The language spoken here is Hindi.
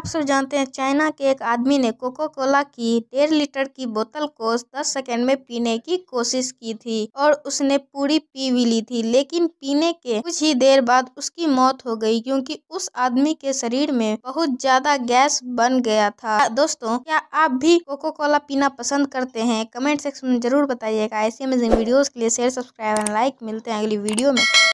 आप सब जानते हैं चाइना के एक आदमी ने कोको कोला की डेढ़ लीटर की बोतल को 10 सेकंड में पीने की कोशिश की थी और उसने पूरी पी भी ली थी लेकिन पीने के कुछ ही देर बाद उसकी मौत हो गई क्योंकि उस आदमी के शरीर में बहुत ज्यादा गैस बन गया था दोस्तों क्या आप भी कोको कोला पीना पसंद करते हैं कमेंट सेक्शन में जरूर बताइएगा ऐसे में वीडियो के लिए शेयर सब्सक्राइब एंड लाइक मिलते हैं अगली वीडियो में